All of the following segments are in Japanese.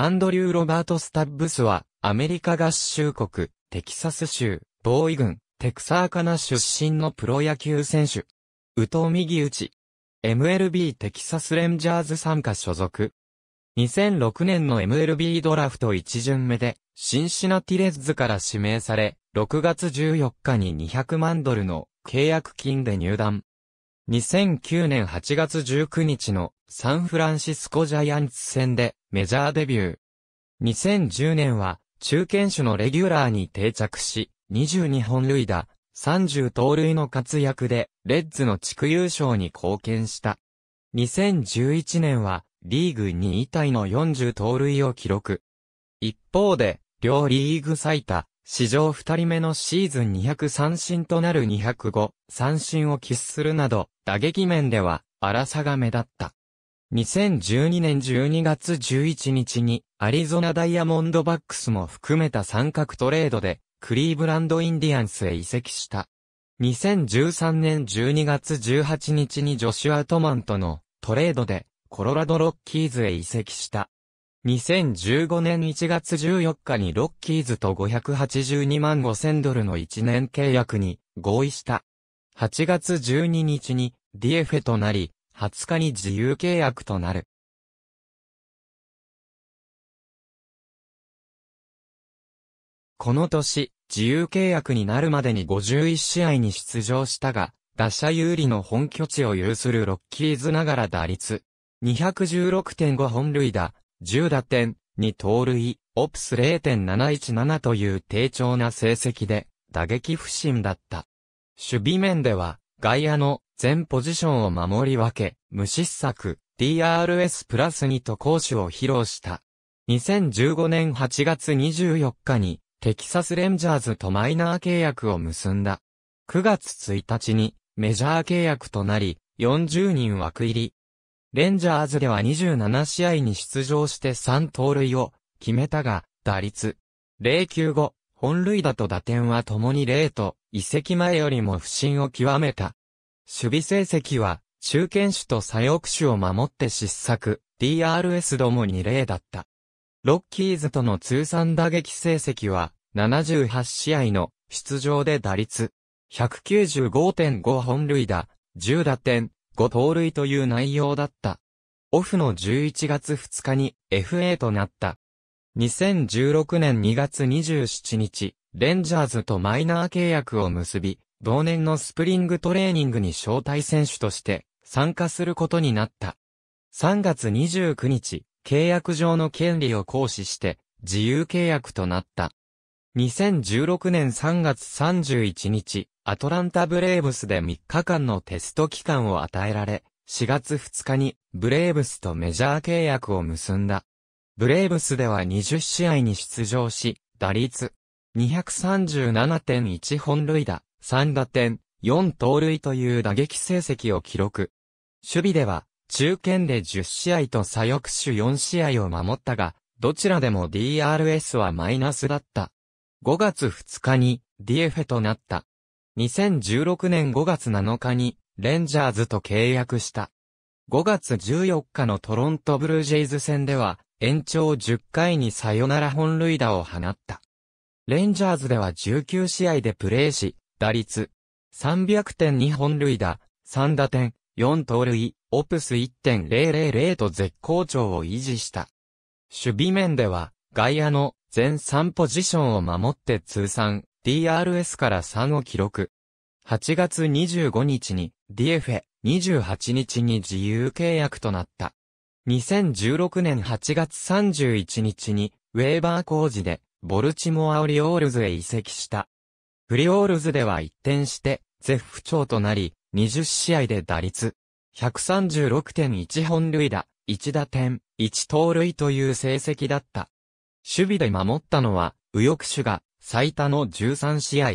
アンドリュー・ロバート・スタッブスは、アメリカ合衆国、テキサス州、ボーイ郡、テクサーカナ出身のプロ野球選手。宇藤右打ち。MLB テキサスレンジャーズ参加所属。2006年の MLB ドラフト1巡目で、シンシナティレッズから指名され、6月14日に200万ドルの契約金で入団。2009年8月19日のサンフランシスコジャイアンツ戦でメジャーデビュー。2010年は中堅種のレギュラーに定着し、22本塁打、30盗塁の活躍でレッズの地区優勝に貢献した。2011年はリーグ2位体の40盗塁を記録。一方で、両リーグ最多史上二人目のシーズン2 0 3三振となる205三振を喫するなど、打撃面では荒さが目立った。2012年12月11日にアリゾナダイヤモンドバックスも含めた三角トレードでクリーブランドインディアンスへ移籍した。2013年12月18日にジョシュア・トマンとのトレードでコロラドロッキーズへ移籍した。2015年1月14日にロッキーズと582万5000ドルの1年契約に合意した。8月12日にディエフェとなり、20日に自由契約となる。この年、自由契約になるまでに51試合に出場したが、打者有利の本拠地を有するロッキーズながら打率、216.5本塁打、10打点、2盗塁、オプス0.717という低調な成績で、打撃不振だった。守備面では、外野の全ポジションを守り分け、無失策、DRS プラス2と攻守を披露した。2015年8月24日に、テキサスレンジャーズとマイナー契約を結んだ。9月1日に、メジャー契約となり、40人枠入り、レンジャーズでは27試合に出場して3盗塁を決めたが、打率095、本塁打と打点は共に0と、移籍前よりも不振を極めた。守備成績は、中堅手と左翼手を守って失策、DRS どもに0だった。ロッキーズとの通算打撃成績は、78試合の出場で打率、195.5本塁打、10打点、5盗塁という内容だった。オフの11月2日に FA となった。2016年2月27日、レンジャーズとマイナー契約を結び、同年のスプリングトレーニングに招待選手として参加することになった。3月29日、契約上の権利を行使して自由契約となった。2016年3月31日、アトランタブレーブスで3日間のテスト期間を与えられ、4月2日にブレーブスとメジャー契約を結んだ。ブレーブスでは20試合に出場し、打率237.1本塁打、3打点、4盗塁という打撃成績を記録。守備では、中堅で10試合と左翼手4試合を守ったが、どちらでも DRS はマイナスだった。5月2日に DF となった。2016年5月7日に、レンジャーズと契約した。5月14日のトロントブルージェイズ戦では、延長10回にサヨナラ本塁打を放った。レンジャーズでは19試合でプレーし、打率300点2本塁打、3打点、4盗塁、オプス1.000と絶好調を維持した。守備面では、外野の全3ポジションを守って通算 DRS から3を記録。8月25日に DFA、28日に自由契約となった。2016年8月31日に、ウェーバー工事で、ボルチモアオリオールズへ移籍した。フリオールズでは一転して、絶不調となり、20試合で打率、136.1本塁打、1打点、1盗塁という成績だった。守備で守ったのは、右翼手が、最多の13試合。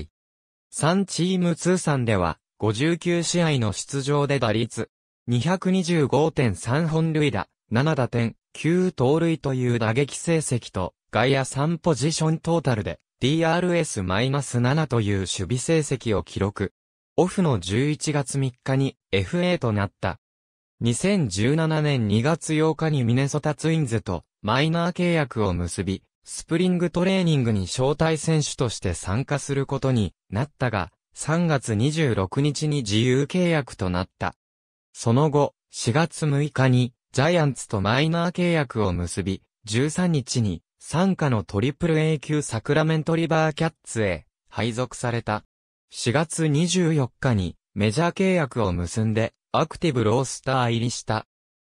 3チーム通算では、59試合の出場で打率、225.3本塁打、7打点、9盗塁という打撃成績と、外野3ポジショントータルで、DRS-7 という守備成績を記録。オフの11月3日に FA となった。2017年2月8日にミネソタツインズとマイナー契約を結び、スプリングトレーニングに招待選手として参加することになったが、3月26日に自由契約となった。その後、4月6日にジャイアンツとマイナー契約を結び、13日に参加のトリプル A 級サクラメントリバーキャッツへ配属された。4月24日にメジャー契約を結んでアクティブロースター入りした。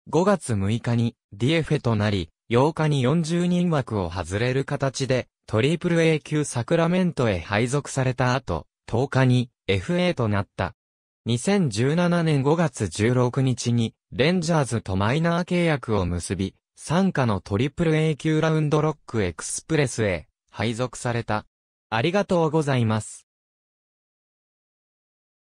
5月6日に DF となり、8日に40人枠を外れる形で、トリプル A 級サクラメントへ配属された後、10日に FA となった。2017年5月16日に、レンジャーズとマイナー契約を結び、参加のトリプル A 級ラウンドロックエクスプレスへ配属された。ありがとうございます。